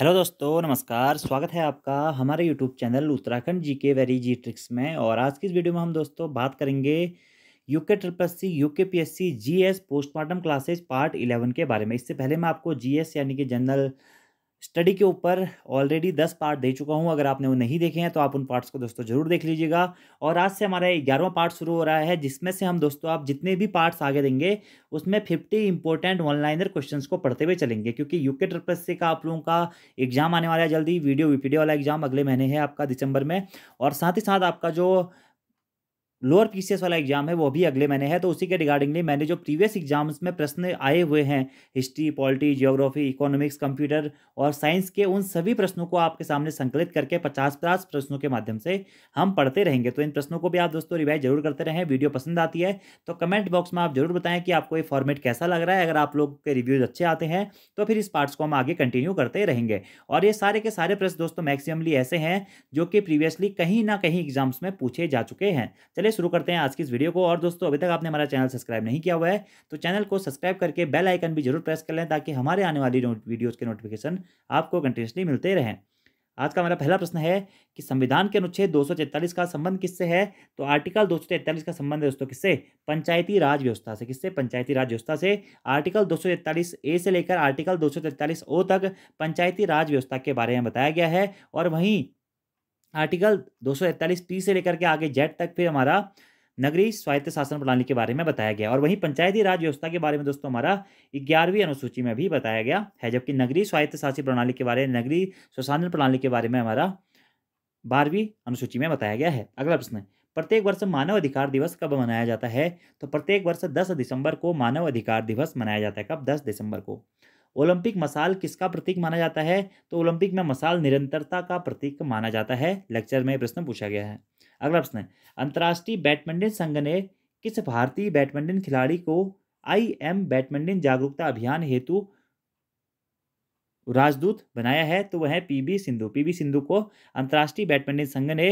hello दोस्तों नमस्कार स्वागत है आपका हमारे YouTube channel Uttarakhand G K very जी ट्रिक्स में और आज की इस वीडियो में हम दोस्तों बात करेंगे UK triple C UK P S C G S postmortem classes part eleven के बारे में इससे पहले मैं आपको जी एस यानी कि जनरल स्टडी के ऊपर ऑलरेडी दस पार्ट दे चुका हूँ अगर आपने वो नहीं देखे हैं तो आप उन पार्ट्स को दोस्तों जरूर देख लीजिएगा और आज से हमारा ग्यारहवा पार्ट शुरू हो रहा है जिसमें से हम दोस्तों आप जितने भी पार्ट्स आगे देंगे उसमें फिफ्टी इंपॉर्टेंट ऑनलाइनर क्वेश्चंस को पढ़ते हुए चलेंगे क्योंकि यूके ट्रिपल से का आप लोगों का एग्जाम आने वाला है जल्दी वीडियो वीपीडियो वाला एग्जाम अगले महीने है आपका दिसंबर में और साथ ही साथ आपका जो लोअर पी वाला एग्जाम है वो भी अगले महीने है तो उसी के रिगार्डिंगली मैंने जो प्रीवियस एग्जाम्स में प्रश्न आए हुए हैं history polity geography economics computer और साइंस के उन सभी प्रश्नों को आपके सामने संकलित करके पचास पचास प्रश्नों के माध्यम से हम पढ़ते रहेंगे तो इन प्रश्नों को भी आप दोस्तों रिवाइज जरूर करते रहें वीडियो पसंद आती है तो कमेंट बॉक्स में आप जरूर बताएं कि आपको ये फॉर्मेट कैसा लग रहा है अगर आप लोग के रिव्यूज अच्छे आते हैं तो फिर इस पार्ट्स को हम आगे कंटिन्यू करते रहेंगे और ये सारे के सारे प्रश्न दोस्तों मैक्सिमली ऐसे हैं जो कि प्रीवियसली कहीं ना कहीं एग्जाम्स में पूछे जा चुके हैं चलिए चलिए शुरू करते हैं आज की इस वीडियो को और दोस्तों अभी तक आपने हमारा चैनल सब्सक्राइब नहीं किया हुआ है तो चैनल को सब्सक्राइब करके बेल आइकन भी जरूर प्रेस कर लें ताकि हमारे आने वाली वीडियोज़ के नोटिफिकेशन आपको कंटिन्यूसली मिलते रहें आज का हमारा पहला प्रश्न है कि संविधान के अनुच्छेद दो का संबंध किससे है तो आर्टिकल दो का संबंध है दोस्तों किससे पंचायती राज व्यवस्था से किससे पंचायती राज व्यवस्था से आर्टिकल दो ए से लेकर आर्टिकल दो ओ तक पंचायती राज व्यवस्था के बारे में बताया गया है और वहीं आर्टिकल दो पी से लेकर के आगे जेड तक फिर हमारा नगरीय स्वायत्त शासन प्रणाली के बारे में बताया गया और वहीं पंचायती राज व्यवस्था के बारे में दोस्तों हमारा ग्यारहवीं अनुसूची में भी बताया गया है जबकि नगरीय स्वायत्त शासन प्रणाली के बारे में नगरी स्वशासन प्रणाली के बारे में हमारा बारहवीं अनुसूची में बताया गया है अगला प्रश्न प्रत्येक वर्ष मानव अधिकार दिवस कब मनाया जाता है तो प्रत्येक वर्ष दस दिसंबर को मानव अधिकार दिवस मनाया जाता है कब दस दिसंबर को ओलंपिक मसाल किसका प्रतीक माना जाता है तो ओलंपिक में मसाल निरंतरता का प्रतीक माना जाता है लेक्चर में प्रश्न पूछा गया है अगला प्रश्न अंतर्राष्ट्रीय बैडमिंटन संघ ने किस भारतीय बैडमिंटन खिलाड़ी को आई एम बैडमिंटन जागरूकता अभियान हेतु राजदूत बनाया है तो वह पीवी सिंधु पीवी सिंधु को अंतर्राष्ट्रीय बैडमिंटन संघ ने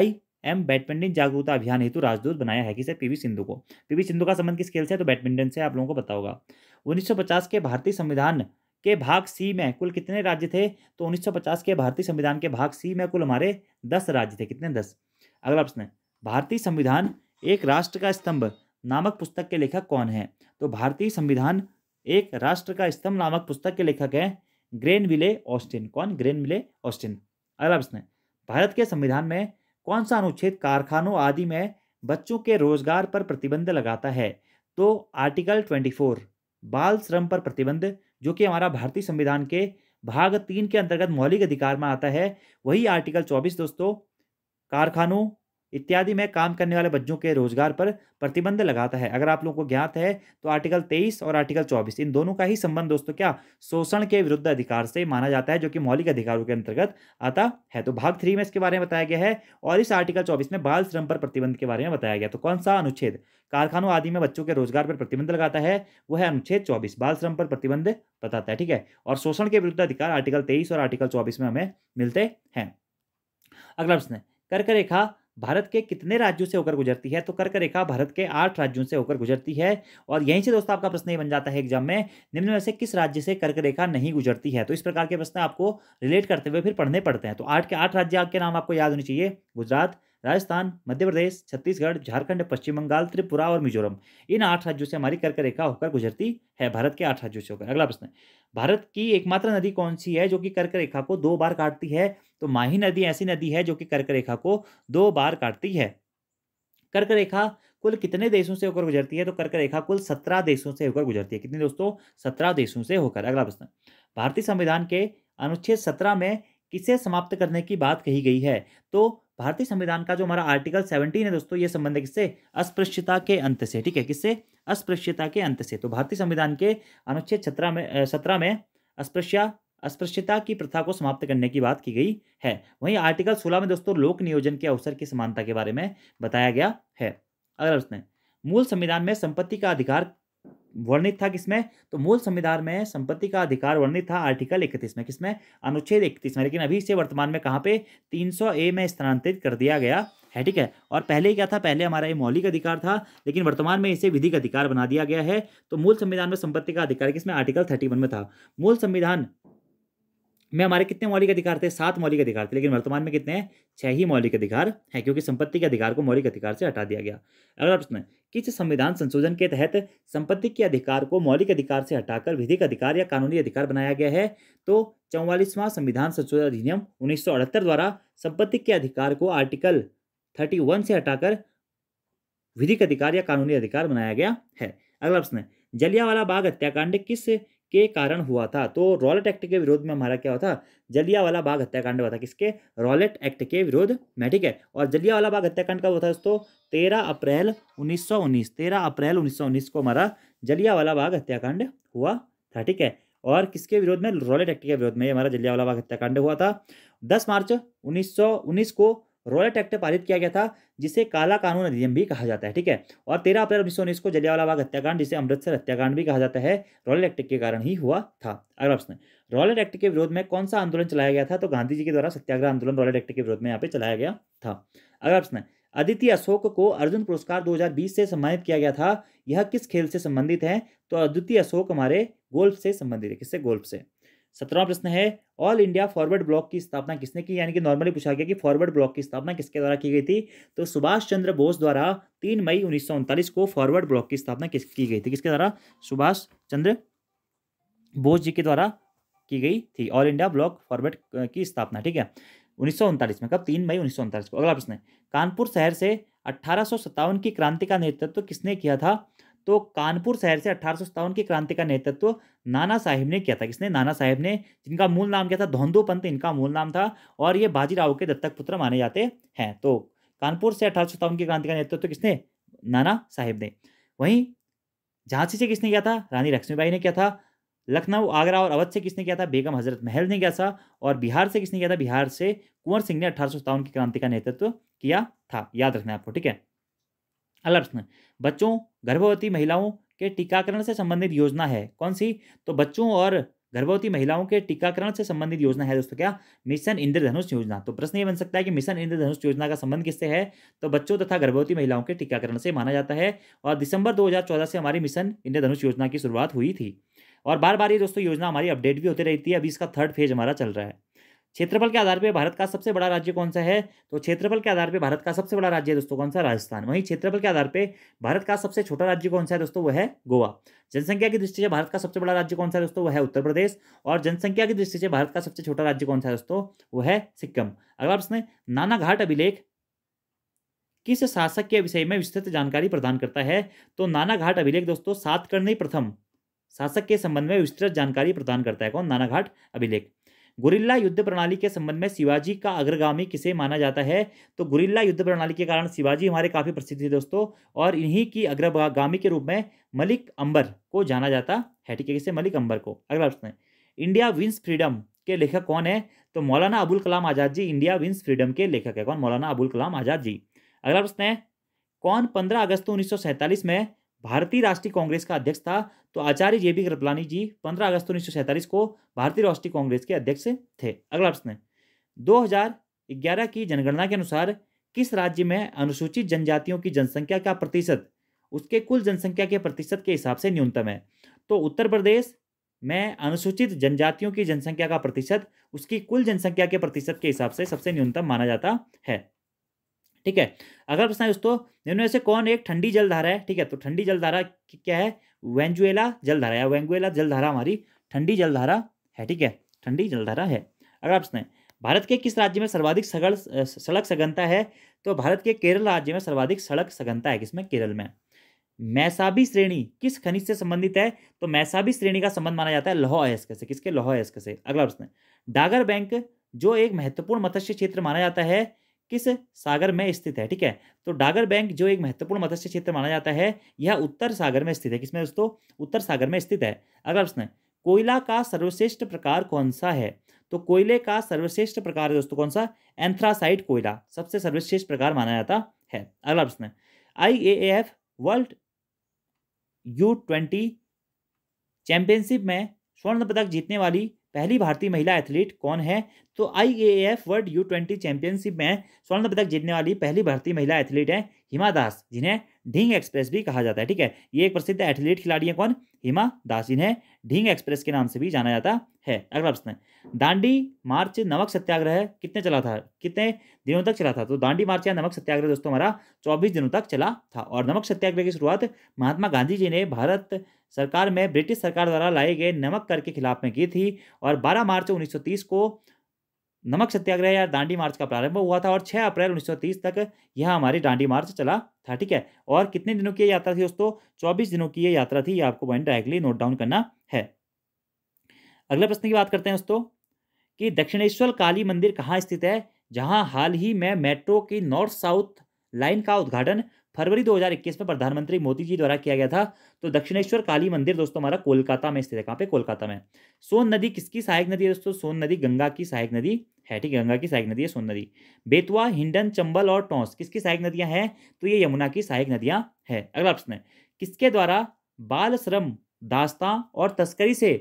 आई एम बैडमिंटन जागरूकता अभियान हेतु राजदूत बनाया है किसे पीवी सिंधु को पीवी सिंधु का संबंध किस खेल से तो बैडमिंटन से आप लोगों को पता होगा 1950 के भारतीय संविधान के भाग सी में कुल कितने राज्य थे तो 1950 के भारतीय संविधान के भाग सी में कुल हमारे दस राज्य थे कितने दस अगला प्रश्न भारतीय संविधान एक राष्ट्र का स्तंभ नामक पुस्तक के लेखक कौन है तो भारतीय संविधान एक राष्ट्र का स्तंभ नामक पुस्तक के लेखक है ग्रेन विले ऑस्टिन कौन ग्रेन विले ऑस्टिन अगला प्रश्न भारत के संविधान में कौन सा अनुच्छेद कारखानों आदि में बच्चों के रोजगार पर प्रतिबंध लगाता है तो आर्टिकल 24 बाल श्रम पर प्रतिबंध जो कि हमारा भारतीय संविधान के भाग तीन के अंतर्गत मौलिक अधिकार में आता है वही आर्टिकल 24 दोस्तों कारखानों इत्यादि में काम करने वाले बच्चों के रोजगार पर प्रतिबंध लगाता है अगर आप लोगों को ज्ञात है तो आर्टिकल 23 और आर्टिकल 24 इन दोनों का ही संबंध दोस्तों क्या शोषण के विरुद्ध अधिकार से माना जाता है जो कि मौलिक अधिकारों के अंतर्गत आता है तो भाग थ्री में इसके बारे में बताया गया है और इस आर्टिकल चौबीस में बाल श्रम पर प्रतिबंध के बारे में बताया गया तो कौन सा अनुच्छेद कारखानों आदि में बच्चों के रोजगार पर प्रतिबंध लगाता है वह है अनुच्छेद चौबीस बाल श्रम पर प्रतिबंध बताता है ठीक है और शोषण के विरुद्ध अधिकार आर्टिकल तेईस और आर्टिकल चौबीस में हमें मिलते हैं अगला प्रश्न कर्क रेखा भारत के कितने राज्यों से होकर गुजरती है तो कर्क रेखा भारत के आठ राज्यों से होकर गुजरती है और यहीं से दोस्तों आपका प्रश्न ये बन जाता है एग्जाम में निम्न में से किस राज्य से कर्क रेखा नहीं गुजरती है तो इस प्रकार के प्रश्न आपको रिलेट करते हुए फिर पढ़ने पड़ते हैं तो आठ के आठ राज्य के नाम आपको याद होने चाहिए गुजरात राजस्थान मध्य प्रदेश छत्तीसगढ़ झारखंड पश्चिम बंगाल त्रिपुरा और मिजोरम इन आठ राज्यों से हमारी कर्क रेखा होकर गुजरती है भारत के आठ राज्यों से होकर अगला प्रश्न भारत की एकमात्र नदी कौन सी है जो कि कर्क रेखा को दो बार काटती है तो माही नदी ऐसी नदी है जो कि कर्क रेखा को दो बार काटती है कर्क रेखा कुल कितने देशों से होकर गुजरती है तो कर्क रेखा कुल सत्रह देशों से होकर गुजरती है कितने दोस्तों सत्रह देशों से होकर अगला प्रश्न भारतीय संविधान के अनुच्छेद सत्रह में किसे समाप्त करने की बात कही गई है तो भारतीय संविधान का जो हमारा आर्टिकल सेवनटीन है दोस्तों ये संबंध है किससे अस्पृश्यता के अंत से ठीक है किससे अस्पृश्यता के अंत से तो भारतीय संविधान के अनुच्छेद सत्रह में सत्रह में अस्पृश्य अस्पृश्यता की प्रथा को समाप्त करने की बात की गई है वहीं आर्टिकल सोलह में दोस्तों लोक नियोजन के अवसर की समानता के बारे में बताया गया है अगला प्रश्न मूल संविधान में संपत्ति का अधिकार वर्णित था किसमें तो मूल संविधान में संपत्ति का अधिकार वर्णित था आर्टिकल इकतीस में किसमें अनुच्छेद इकतीस में लेकिन अभी इसे वर्तमान में कहाँ पे 300 ए में स्थानांतरित कर दिया गया है ठीक है और पहले क्या था पहले हमारा ये मौलिक अधिकार था लेकिन वर्तमान में इसे विधिक अधिकार बना दिया गया है तो मूल संविधान में संपत्ति का अधिकार किसमें आर्टिकल थर्टी में था मूल संविधान में हमारे कितने मौलिक अधिकार थे सात मौलिक अधिकार थे लेकिन वर्तमान में कितने छह ही मौलिक अधिकार हैं क्योंकि संपत्ति के अधिकार को मौलिक अधिकार से हटा दिया गया अगला प्रश्न किस संविधान संशोधन के तहत संपत्ति के अधिकार को मौलिक अधिकार से हटाकर विधिक अधिकार या कानूनी अधिकार बनाया गया है तो चौवालीसवां संविधान संशोधन अधिनियम उन्नीस द्वारा संपत्ति के अधिकार को आर्टिकल थर्टी से हटाकर विधिक अधिकार या कानूनी अधिकार बनाया गया है अगला प्रश्न जलियावाला बाग हत्याकांड किस के कारण हुआ था तो रॉलेट एक्ट के विरोध में हमारा क्या हुआ था जलिया वाला बाग हत्याकांड हुआ था किसके रॉलेट एक्ट के विरोध में ठीक है और जलिया वाला बाग हत्याकांड का हुआ था दोस्तों तेरह अप्रैल उन्नीस सौ उन्नीस तेरह अप्रैल उन्नीस सौ उन्नीस को हमारा जलिया वाला बाग हत्याकांड हुआ था ठीक है और किसके विरोध में रॉलेट एक्ट के विरोध में हमारा जलियावाला बाग हत्याकांड हुआ था दस मार्च उन्नीस को रॉयट एक्ट पारित किया गया था जिसे काला कानून अधिनियम भी कहा जाता है ठीक है और तेरह अप्रैल उन्नीस सौ उन्नीस को जलियावाला बाग हत्याकांड जिसे अमृतसर हत्याकांड भी कहा जाता है रॉयल एक्ट के कारण ही हुआ था अगला प्रश्न रॉयल एक्ट के विरोध में कौन सा आंदोलन चलाया गया था तो गांधी जी के द्वारा सत्याग्रह आंदोलन रॉयल एक्ट के विरोध में यहाँ पे चलाया गया था अगला प्रश्न अदिति अशोक को अर्जुन पुरस्कार 2020 से सम्मानित किया गया था यह किस खेल से संबंधित है तो अदिति अशोक हमारे गोल्फ से संबंधित है किससे गोल्फ से सत्रहवा प्रश्न है ऑल इंडिया फॉरवर्ड ब्लॉक की स्थापना किसने की यानी कि नॉर्मली पूछा गया कि फॉरवर्ड ब्लॉक की स्थापना किसके द्वारा की गई थी तो सुभाष चंद्र बोस द्वारा तीन मई उन्नीस को फॉरवर्ड ब्लॉक की स्थापना किस की गई थी किसके द्वारा सुभाष चंद्र बोस जी के द्वारा की गई थी ऑल इंडिया ब्लॉक फॉरवर्ड की स्थापना ठीक है उन्नीस में कब तीन मई उन्नीस को अगला प्रश्न है कानपुर शहर से अठारह की क्रांति का नेतृत्व तो किसने किया था तो कानपुर शहर से अठारह की क्रांति का नेतृत्व तो नाना साहिब ने किया था किसने नाना साहिब ने जिनका मूल नाम क्या था धोंदो पंत इनका मूल नाम था और ये बाजीराव के दत्तक पुत्र माने जाते हैं तो कानपुर से अठारह की क्रांति का नेतृत्व तो किसने नाना साहिब ने वहीं झांसी से किसने किया था रानी लक्ष्मीबाई ने किया था लखनऊ आगरा और अवध से किसने किया था बेगम हजरत महल ने किया था और बिहार से किसने किया था बिहार से कुंवर सिंह ने अठारह की क्रांति का नेतृत्व किया था याद रखना आपको ठीक है अगला प्रश्न बच्चों गर्भवती महिलाओं के टीकाकरण से संबंधित योजना है कौन सी तो बच्चों और गर्भवती महिलाओं के टीकाकरण से संबंधित योजना है दोस्तों क्या मिशन इंद्रधनुष योजना तो प्रश्न ये बन सकता है कि मिशन इंद्रधनुष योजना का संबंध किससे है तो बच्चों तथा गर्भवती महिलाओं के टीकाकरण से माना जाता है और दिसंबर 2014 से हमारी मिशन इंद्रधनुष योजना की शुरुआत हुई थी और बार बार ये दोस्तों योजना हमारी अपडेट भी होती रहती है अभी इसका थर्ड फेज हमारा चल रहा है क्षेत्रफल के आधार पर भारत का सबसे बड़ा राज्य कौन सा है तो क्षेत्रफल के आधार पर भारत का सबसे बड़ा राज्य है दोस्तों कौन सा राजस्थान वहीं क्षेत्रफल के आधार पर भारत का सबसे छोटा राज्य कौन सा है दोस्तों वह है गोवा जनसंख्या की दृष्टि से भारत का सबसे बड़ा राज्य कौन सा है दोस्तों वह है उत्तर प्रदेश और जनसंख्या की दृष्टि से भारत का सबसे छोटा राज्य कौन सा है दोस्तों वह है सिक्किम अगला प्रश्न नाना घाट अभिलेख किस शासक के विषय में विस्तृत जानकारी प्रदान करता है तो नाना घाट अभिलेख दोस्तों सात प्रथम शासक के संबंध में विस्तृत जानकारी प्रदान करता है कौन नानाघाट अभिलेख गुरिल्ला युद्ध प्रणाली के संबंध में शिवाजी का अग्रगामी किसे माना जाता है तो गुरिल्ला युद्ध प्रणाली के कारण शिवाजी हमारे काफ़ी प्रसिद्ध थे दोस्तों और इन्हीं की अग्रगामी के रूप में मलिक अंबर को जाना जाता है ठीक है किसे मलिक अंबर को अगला प्रश्न है इंडिया विंस फ्रीडम के लेखक कौन है तो Maulana Abul Kalam Azad ji India wins freedom के लेखक है कौन मौलाना अबुल कलाम आज़ाद जी अगला प्रश्न है कौन पंद्रह अगस्त उन्नीस में भारतीय राष्ट्रीय कांग्रेस का अध्यक्ष था तो आचार्य जे बी कृपलानी जी 15 अगस्त उन्नीस को भारतीय राष्ट्रीय कांग्रेस के अध्यक्ष थे अगला प्रश्न 2011 की जनगणना के अनुसार किस राज्य में अनुसूचित जनजातियों की जनसंख्या का प्रतिशत उसके कुल जनसंख्या के प्रतिशत के हिसाब से न्यूनतम है तो उत्तर प्रदेश में अनुसूचित जनजातियों की जनसंख्या का प्रतिशत उसकी कुल जनसंख्या के प्रतिशत के हिसाब से सबसे न्यूनतम माना जाता है ठीक है अगला प्रश्न है दोस्तों निम्न से कौन एक ठंडी जलधारा है ठीक है तो ठंडी जलधारा क्या है वेंजुएला जलधारा या वेंगुएला जलधारा हमारी ठंडी जलधारा है ठीक है ठंडी जलधारा है अगला प्रश्न है भारत के किस राज्य में सर्वाधिक सगल सड़क सघनता है तो भारत के केरल राज्य में सर्वाधिक सड़क सघनता है किसमें केरल में मैसाबी श्रेणी किस खनिज से संबंधित है तो मैसाबी श्रेणी का संबंध माना जाता है लौह अयस्क से किसके लौह अयस्क से अगला प्रश्न डागर बैंक जो एक महत्वपूर्ण मत्स्य क्षेत्र माना जाता है किस सागर में स्थित है ठीक है तो डागर बैंक जो एक महत्वपूर्ण मत्स्य क्षेत्र माना जाता है यह उत्तर सागर में स्थित है किसमें दोस्तों उत्तर सागर में स्थित है अगला प्रश्न है कोयला का सर्वश्रेष्ठ प्रकार कौन सा है तो कोयले का सर्वश्रेष्ठ प्रकार दोस्तों कौन सा एंथ्रासाइट कोयला सबसे सर्वश्रेष्ठ प्रकार माना जाता है अगला प्रश्न I world U twenty championship में स्वर्ण पदक जीतने वाली पहली भारतीय महिला एथलीट कौन है तो I A F world U twenty championship में स्वर्ण पदक जीतने वाली पहली भारतीय महिला एथलीट है हिमा दास जिन्हें ढींग एक्सप्रेस भी कहा जाता है ठीक है ये एक प्रसिद्ध एथलीट खिलाड़ी है कौन हिमा दास जिन्हें ढींग एक्सप्रेस के नाम से भी जाना जाता है अगला प्रश्न दांडी मार्च नमक सत्याग्रह कितने चला था कितने दिनों तक चला था तो दांडी मार्च या नमक सत्याग्रह दोस्तों हमारा चौबीस दिनों तक चला था और नमक सत्याग्रह की शुरुआत महात्मा गांधी जी ने भारत सरकार में ब्रिटिश सरकार द्वारा लाए गए नमक कर के खिलाफ में की थी और 12 मार्च 1930 को नमक सत्याग्रह या डांडी मार्च का प्रारंभ हुआ था और 6 अप्रैल 1930 तक यह हमारी डांडी मार्च चला था ठीक है और कितने दिनों की यात्रा थी दोस्तों चौबीस दिनों की यह यात्रा थी आपको पॉइंट डायरेक्टली नोट डाउन करना है अगले प्रश्न की बात करते हैं दोस्तों कि दक्षिणेश्वर काली मंदिर कहाँ स्थित है जहाँ हाल ही में मेट्रो की नॉर्थ साउथ लाइन का उद्घाटन फरवरी 2021 में प्रधानमंत्री मोदी जी द्वारा किया गया था तो दक्षिणेश्वर काली मंदिर दोस्तों हमारा कोलकाता में स्थित है कहाँ पे कोलकाता में सोन नदी किसकी सहायक नदी है दोस्तों सोन नदी गंगा की सहायक नदी है ठीक गंगा की सहायक नदी है सोन नदी बेतवा हिंडन चंबल और टोंस किसकी सहायक नदियां हैं तो ये यमुना की सहायक नदियां है अगला प्रश्न है किसके द्वारा बाल श्रम दास्ता और तस्करी से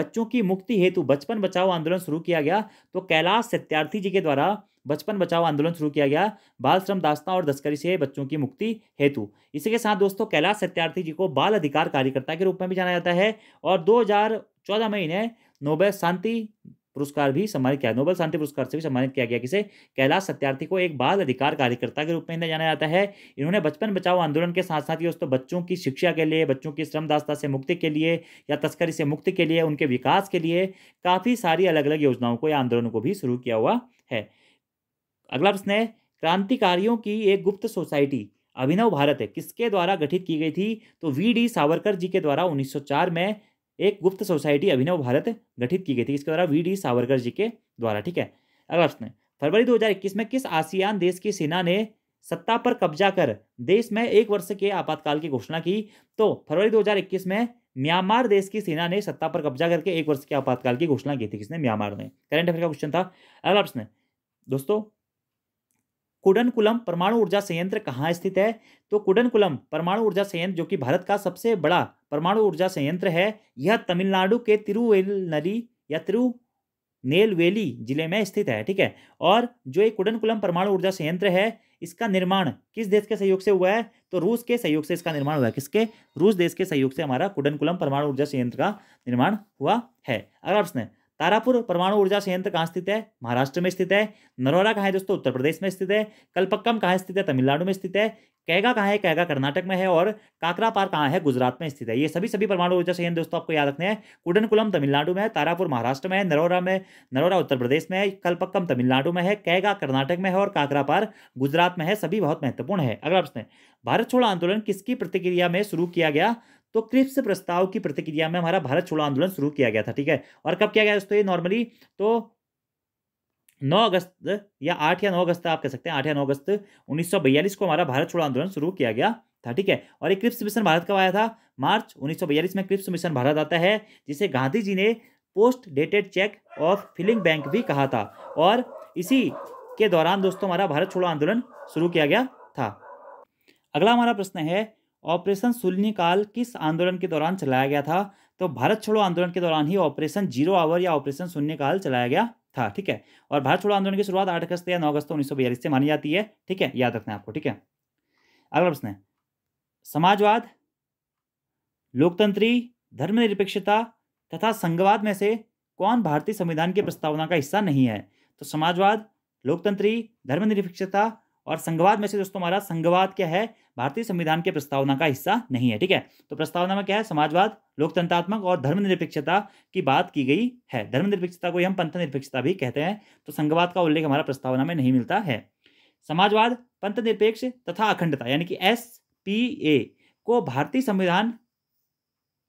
बच्चों की मुक्ति हेतु बचपन बचाओ आंदोलन शुरू किया गया तो कैलाश सत्यार्थी जी के द्वारा बचपन बचाओ आंदोलन शुरू किया गया बाल श्रम दास्ता और तस्करी से बच्चों की मुक्ति हेतु इसी के साथ दोस्तों कैलाश सत्यार्थी जी को बाल अधिकार कार्यकर्ता के रूप में भी जाना जाता है और दो चौदह में इन्हें नोबेल शांति पुरस्कार भी सम्मानित किया नोबेल शांति पुरस्कार से भी सम्मानित किया गया किसे कैलाश सत्यार्थी को एक बाल अधिकार कार्यकर्ता के रूप में इन्हें जाना जाता है इन्होंने बचपन बचाओ आंदोलन के साथ साथ ही दोस्तों बच्चों की शिक्षा के लिए बच्चों की श्रम दास्ता से मुक्ति के लिए या तस्करी से मुक्ति के लिए उनके विकास के लिए काफ़ी सारी अलग अलग योजनाओं को या आंदोलनों को भी शुरू किया हुआ है अगला प्रश्न है क्रांतिकारियों की एक गुप्त सोसाइटी अभिनव भारत है किसके द्वारा गठित की गई थी तो वी डी सावरकर जी के द्वारा 1904 में एक गुप्त सोसाइटी अभिनव भारत गठित की गई थी इसके द्वारा वी डी सावरकर जी के द्वारा ठीक है अगला प्रश्न फरवरी 2021 में किस आसियान देश की सेना ने सत्ता पर कब्जा कर देश में एक वर्ष के आपातकाल की घोषणा की तो फरवरी इक्कीस में म्यांमार देश की सेना ने सत्ता पर कब्जा करके एक वर्ष के आपातकाल की घोषणा की थी किसने म्यांमार ने करंट अफेयर का क्वेश्चन था अगला प्रश्न दोस्तों कुडनकुलम परमाणु ऊर्जा संयंत्र कहाँ स्थित है तो कुडनकुलम परमाणु ऊर्जा संयंत्र जो कि भारत का सबसे बड़ा परमाणु ऊर्जा संयंत्र है यह तमिलनाडु के तिरुवेलनली या तिरु नेलवेली जिले में स्थित है ठीक है और जो ये कुडनकुलम परमाणु ऊर्जा संयंत्र है इसका निर्माण किस देश के सहयोग से हुआ है तो रूस के सहयोग से इसका निर्माण हुआ है किसके रूस देश के सहयोग से हमारा कुडनकुलम परमाणु ऊर्जा संयंत्र का निर्माण हुआ है अगला प्रश्न तारापुर परमाणु ऊर्जा संयंत्र कहाँ स्थित है महाराष्ट्र में स्थित है नरोरा कहाँ है दोस्तों उत्तर प्रदेश में स्थित है कलपक्कम कहाँ स्थित है तमिलनाडु में स्थित है कैगा कहाँ है कैगा कर्नाटक में है और काकरा पार कहाँ है गुजरात में स्थित है ये सभी सभी परमाणु ऊर्जा संयंत्र दोस्तों आपको याद रखने हैं कुडनकुलम तमिलनाडु में है तारापुर महाराष्ट्र में है नरोरा में नरोरा उत्तर प्रदेश में है कलपक्कम तमिलनाडु में है कैगा कर्नाटक में है और काकरा पार गुजरात में है सभी बहुत महत्वपूर्ण है अगला प्रश्न भारत छोड़ो आंदोलन किसकी प्रतिक्रिया में शुरू किया गया तो क्रिप्स प्रस्ताव की प्रतिक्रिया में हमारा भारत छोड़ो आंदोलन शुरू किया गया था ठीक है और कब किया गया दोस्तों ये नॉर्मली तो नौ अगस्त या आठ या नौ अगस्त आप कह सकते हैं 8 या नौ अगस्त उन्नीस को हमारा भारत छोड़ो आंदोलन शुरू किया गया था ठीक है और ये क्रिप्स मिशन भारत कब आया था मार्च उन्नीस में क्रिप्स मिशन भारत आता है जिसे गांधी जी ने post dated cheque of failing bank भी कहा था और इसी के दौरान दोस्तों हमारा भारत छोड़ो आंदोलन शुरू किया गया था अगला हमारा प्रश्न है ऑपरेशन काल किस आंदोलन के दौरान चलाया गया था तो भारत छोड़ो आंदोलन के दौरान ही ऑपरेशन जीरो आवर या ऑपरेशन शून्यकाल चलाया गया था ठीक है और भारत छोड़ो आंदोलन की शुरुआत आठ अगस्त या नौ अगस्त उन्नीस से मानी जाती है ठीक है याद रखना है आपको ठीक है अगला प्रश्न है समाजवाद लोकतंत्री धर्मनिरपेक्षता तथा संघवाद में से कौन भारतीय संविधान की प्रस्तावना का हिस्सा नहीं है तो समाजवाद लोकतंत्री धर्मनिरपेक्षता और संघवाद में से दोस्तों हमारा संघवाद क्या है भारतीय संविधान के प्रस्तावना का हिस्सा नहीं है ठीक है तो प्रस्तावना में क्या है समाजवाद लोकतंत्रात्मक और धर्मनिरपेक्षता की बात की गई है धर्मनिरपेक्षता को हम पंथ निरपेक्षता भी कहते हैं तो संघवाद का उल्लेख हमारा प्रस्तावना में नहीं मिलता है समाजवाद पंथ निरपेक्ष तथा अखंडता यानी कि एस पी ए को भारतीय संविधान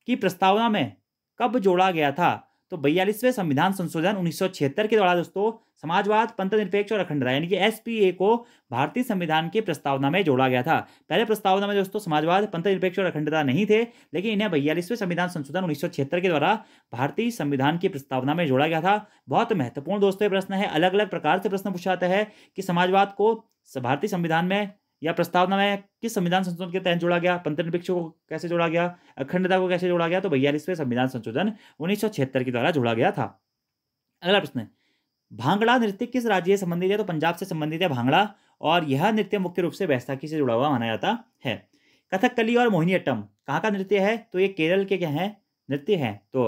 की प्रस्तावना में कब जोड़ा गया था तो बयालीसवें संविधान संशोधन 1976 के द्वारा दोस्तों समाजवाद निरपेक्ष और अखंडता यानी कि एसपीए को भारतीय संविधान के प्रस्तावना में जोड़ा गया था पहले प्रस्तावना में दोस्तों समाजवाद पंथनिरपेक्ष और अखंडता नहीं थे लेकिन इन्हें बयालीसवें संविधान संशोधन उन्नीस के द्वारा भारतीय संविधान की प्रस्तावना में जोड़ा गया था बहुत महत्वपूर्ण दोस्तों प्रश्न है अलग अलग प्रकार से प्रश्न पूछाता है कि समाजवाद को भारतीय संविधान में या प्रस्तावना में किस संविधान संशोधन के तहत जोड़ा गया पंत निरपेक्ष को कैसे जोड़ा गया अखंडता को कैसे जोड़ा गया तो बयालीसवें संविधान संशोधन उन्नीस के द्वारा जोड़ा गया था अगला प्रश्न है भांगड़ा नृत्य किस राज्य से संबंधित है तो पंजाब से संबंधित है भांगड़ा और यह नृत्य मुख्य रूप से बैसाखी से जुड़ा हुआ माना जाता है कथकली और मोहिनीअट्टम कहाँ का नृत्य है तो ये केरल के क्या हैं नृत्य हैं तो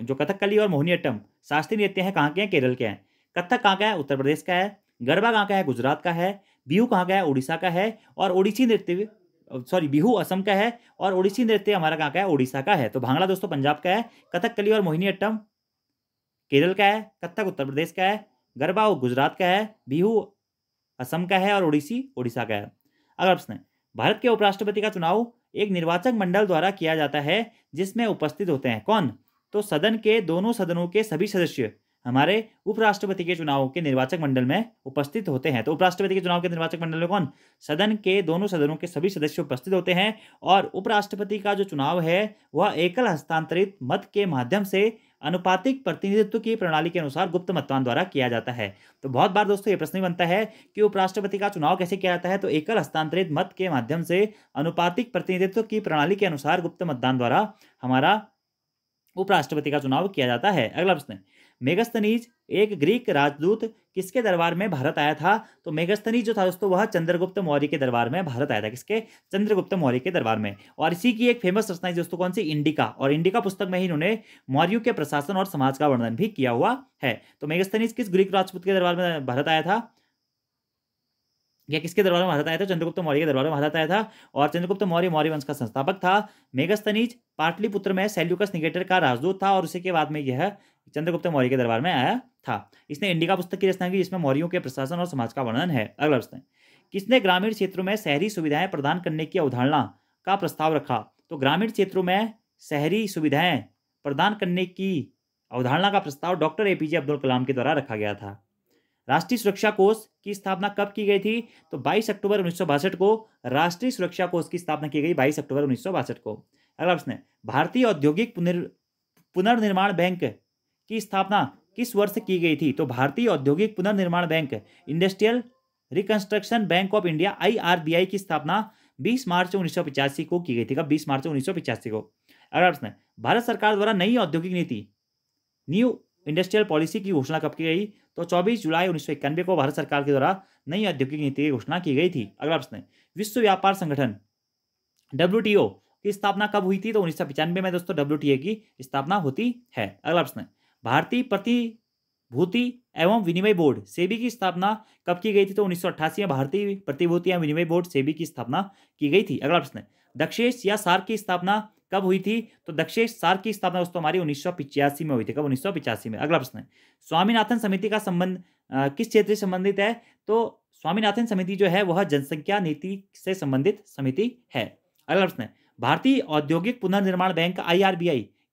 जो कथकली और मोहिनीअट्टम शास्त्रीय नृत्य हैं कहाँ के हैं केरल के हैं कथक कहाँ का है उत्तर प्रदेश का है गरबा कहाँ का है गुजरात का है बिहू कहाँ का है उड़ीसा का है और ओडिसी नृत्य सॉरी बिहू असम का है और ओडिसी नृत्य हमारा कहाँ का है उड़ीसा का है तो भांगड़ा दोस्तों पंजाब का है कथकली और मोहिनी अट्टम केरल का है कथक उत्तर प्रदेश का है गरबा गुजरात का है बिहू असम का है और उड़ीसी उड़ीसा का है अगला प्रश्न भारत के उपराष्ट्रपति का चुनाव एक निर्वाचक मंडल द्वारा किया जाता है जिसमें उपस्थित होते हैं कौन तो सदन के दोनों सदनों के सभी सदस्य हमारे उपराष्ट्रपति के चुनाव के निर्वाचक मंडल में उपस्थित होते हैं तो उपराष्ट्रपति के चुनाव के निर्वाचक मंडल में कौन सदन के दोनों सदनों के सभी सदस्य उपस्थित होते हैं और उपराष्ट्रपति का जो चुनाव है वह एकल हस्तांतरित मत के माध्यम से अनुपातिक प्रतिनिधित्व की प्रणाली के अनुसार गुप्त मतदान द्वारा किया जाता है तो बहुत बार दोस्तों ये प्रश्न बनता है कि उपराष्ट्रपति का चुनाव कैसे किया जाता है तो एकल हस्तांतरित मत के माध्यम से अनुपातिक प्रतिनिधित्व की प्रणाली के अनुसार गुप्त मतदान द्वारा हमारा उपराष्ट्रपति का चुनाव किया जाता है अगला प्रश्न मेगस्तनीज एक ग्रीक राजदूत किसके दरबार में भारत आया था तो मेगस्तनीज जो था दोस्तों वह चंद्रगुप्त मौर्य के दरबार में भारत आया था किसके चंद्रगुप्त मौर्य के दरबार में और इसी की एक फेमस रचना है दोस्तों कौन सी इंडिका और इंडिका पुस्तक में ही इन्होंने मौर्य के प्रशासन और समाज का वर्णन भी किया हुआ है तो मेगस्तनीज किस ग्रीक राजपूत के दरबार में भारत आया था यह किसके दरबार में महाराज आया था चंद्रगुप्त मौर्य के दरबार में महाराज आया था और चंद्रगुप्त मौर्य मौर्य वंश का संस्थापक था मेगस्तनीज पाटलिपुत्र में सेल्यूकस निगेटर का राजदूत था और उसी के बाद में यह चंद्रगुप्त मौर्य के दरबार में आया था इसने इंडिका पुस्तक की रचना की जिसमें मौर्यों के प्रशासन और समाज का वर्णन है अगला प्रश्न किसने ग्रामीण क्षेत्रों में शहरी सुविधाएं प्रदान करने की अवधारणा का प्रस्ताव रखा तो ग्रामीण क्षेत्रों में शहरी सुविधाएं प्रदान करने की अवधारणा का प्रस्ताव doctor A P J Abdul Kalam के द्वारा रखा गया था राष्ट्रीय सुरक्षा कोष की स्थापना कब की गई थी तो 22 अक्टूबर उन्नीस को राष्ट्रीय सुरक्षा कोष की स्थापना की गई 22 अक्टूबर उन्नीस को अगला प्रश्न भारतीय औद्योगिक पुनर्निर्माण बैंक की स्थापना किस वर्ष की गई थी तो भारतीय औद्योगिक पुनर्निर्माण bank industrial reconstruction bank of India I की स्थापना बीस मार्च उन्नीस को की गई थी कब बीस मार्च उन्नीस को अगला प्रश्न भारत सरकार द्वारा नई औद्योगिक नीति न्यू इंडस्ट्रियल पॉलिसी की घोषणा कब की गई तो 24 जुलाई उन्नीस को भारत सरकार के द्वारा नई औद्योगिक नीति की घोषणा की गई थी अगला प्रश्न विश्व व्यापार संगठन डब्ल्यू की स्थापना कब हुई थी तो उन्नीस में दोस्तों डब्ल्यू की स्थापना होती है अगला प्रश्न भारतीय प्रतिभूति एवं विनिमय बोर्ड सेबी की स्थापना कब की गई थी तो उन्नीस में भारतीय प्रतिभूति एवं विनिमय बोर्ड सेबी की स्थापना की गई थी अगला प्रश्न दक्षेस या सार्क की स्थापना कब हुई थी तो दक्षेश सार की स्थापना दोस्तों हमारी उन्नीस में हुई थी कब उन्नीस में अगला प्रश्न है स्वामीनाथन समिति का संबंध किस क्षेत्र से संबंधित है तो स्वामीनाथन समिति जो है वह जनसंख्या नीति से संबंधित समिति है अगला प्रश्न है भारतीय औद्योगिक पुनर्निर्माण बैंक आई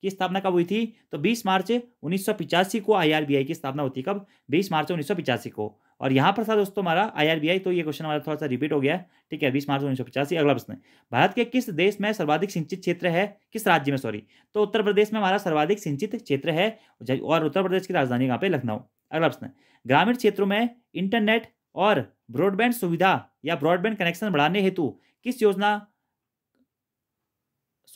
की स्थापना कब हुई थी तो 20 मार्च 1985 को आई की स्थापना होती कब 20 मार्च 1985 को और यहाँ पर था दोस्तों हमारा आईआरबीआई तो ये क्वेश्चन हमारा थोड़ा सा रिपीट हो गया ठीक है बीस मार्च उन्नीस सौ पचासी अगला प्रश्न भारत के किस देश में सर्वाधिक सिंचित क्षेत्र है किस राज्य में सॉरी तो उत्तर प्रदेश में हमारा सर्वाधिक सिंचित क्षेत्र है और उत्तर प्रदेश की राजधानी कहाँ पे लखनऊ अगला प्रश्न ग्रामीण क्षेत्रों में इंटरनेट और ब्रॉडबैंड सुविधा या ब्रॉडबैंड कनेक्शन बढ़ाने हेतु किस योजना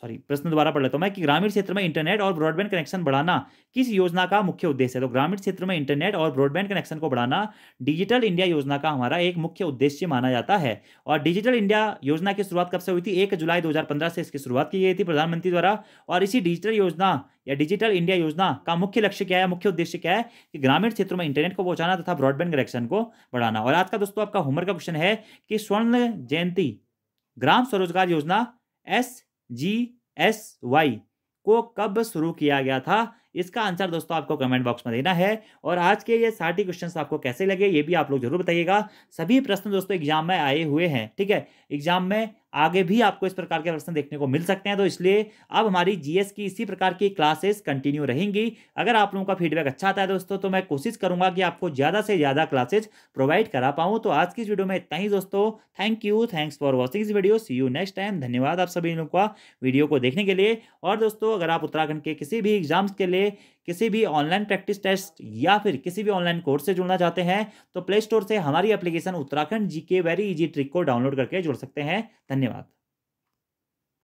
सॉरी प्रश्न द्वारा पढ़ लेता हूँ मैं कि ग्रामीण क्षेत्र में इंटरनेट और ब्रॉडबैंड कनेक्शन बढ़ाना किस योजना का मुख्य उद्देश्य है तो ग्रामीण क्षेत्र में इंटरनेट और ब्रॉडबैंड कनेक्शन को बढ़ाना डिजिटल इंडिया योजना का हमारा एक मुख्य उद्देश्य माना जाता है और डिजिटल इंडिया योजना की शुरुआत कब से हुई थी एक जुलाई दो से इसकी शुरुआत की गई थी प्रधानमंत्री द्वारा और इसी डिजिटल योजना या डिजिटल इंडिया योजना का मुख्य लक्ष्य क्या है मुख्य उद्देश्य क्या है कि ग्रामीण क्षेत्रों में इंटरनेट को पहुंचाना तथा ब्रॉडबैंड कनेक्शन को बढ़ाना और आज का दोस्तों आपका होमवर्क का क्वेश्चन है कि स्वर्ण जयंती ग्राम स्वरोजगार योजना एस जी एस वाई को कब शुरू किया गया था इसका आंसर दोस्तों आपको कमेंट बॉक्स में देना है और आज के ये साठ ही क्वेश्चन आपको कैसे लगे ये भी आप लोग जरूर बताइएगा सभी प्रश्न दोस्तों एग्जाम में आए हुए हैं ठीक है एग्जाम में आगे भी आपको इस प्रकार के प्रश्न देखने को मिल सकते हैं तो इसलिए अब हमारी जीएस की इसी प्रकार की क्लासेस कंटिन्यू रहेंगी अगर आप लोगों का फीडबैक अच्छा आता है दोस्तों तो मैं कोशिश करूंगा कि आपको ज़्यादा से ज़्यादा क्लासेज प्रोवाइड करा पाऊँ तो आज की इस वीडियो में इतना ही दोस्तों thank you thanks for watching this video see you next time धन्यवाद आप सभी लोगों का वीडियो को देखने के लिए और दोस्तों अगर आप उत्तराखंड के किसी भी एग्जाम्स के लिए किसी भी ऑनलाइन प्रैक्टिस टेस्ट या फिर किसी भी ऑनलाइन कोर्स से जुड़ना चाहते हैं तो प्ले स्टोर से हमारी application Uttarakhand G K very easy trick को डाउनलोड करके जुड़ सकते हैं धन्यवाद